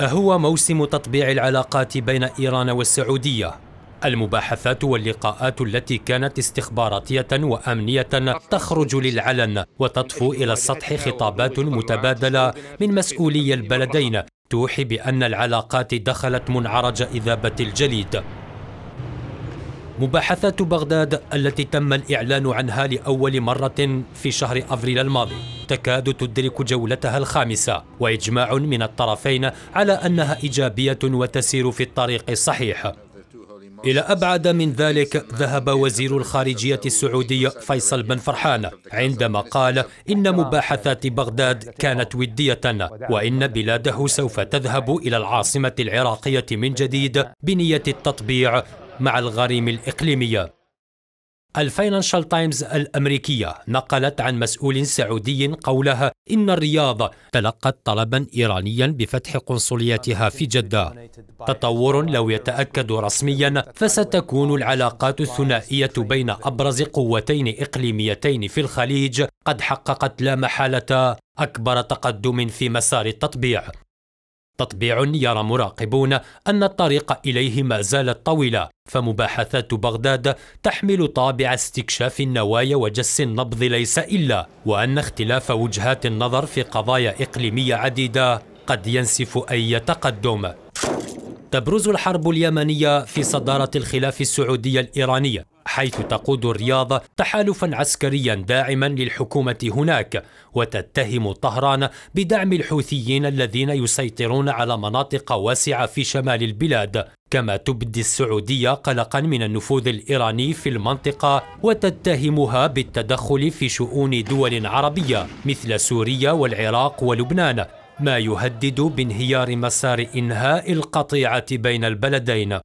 أهو موسم تطبيع العلاقات بين إيران والسعودية؟ المباحثات واللقاءات التي كانت استخباراتية وأمنية تخرج للعلن وتطفو إلى السطح خطابات متبادلة من مسؤولي البلدين توحي بأن العلاقات دخلت منعرج إذابة الجليد مباحثات بغداد التي تم الإعلان عنها لأول مرة في شهر أفريل الماضي تكاد تدرك جولتها الخامسة وإجماع من الطرفين على أنها إيجابية وتسير في الطريق الصحيح إلى أبعد من ذلك ذهب وزير الخارجية السعودي فيصل بن فرحان عندما قال إن مباحثات بغداد كانت ودية وإن بلاده سوف تذهب إلى العاصمة العراقية من جديد بنية التطبيع مع الغريم الإقليمي الفاينانشال تايمز الأمريكية نقلت عن مسؤول سعودي قولها إن الرياض تلقت طلبا إيرانيا بفتح قنصليتها في جدة تطور لو يتأكد رسميا فستكون العلاقات الثنائية بين أبرز قوتين إقليميتين في الخليج قد حققت لا محالة أكبر تقدم في مسار التطبيع تطبيع يرى مراقبون أن الطريق إليه ما زالت طويلة فمباحثات بغداد تحمل طابع استكشاف النوايا وجس النبض ليس إلا وأن اختلاف وجهات النظر في قضايا إقليمية عديدة قد ينسف أي تقدم تبرز الحرب اليمنية في صدارة الخلاف السعودية الإيرانية حيث تقود الرياض تحالفا عسكريا داعما للحكومة هناك وتتهم طهران بدعم الحوثيين الذين يسيطرون على مناطق واسعة في شمال البلاد كما تبدي السعودية قلقا من النفوذ الإيراني في المنطقة وتتهمها بالتدخل في شؤون دول عربية مثل سوريا والعراق ولبنان ما يهدد بانهيار مسار إنهاء القطيعة بين البلدين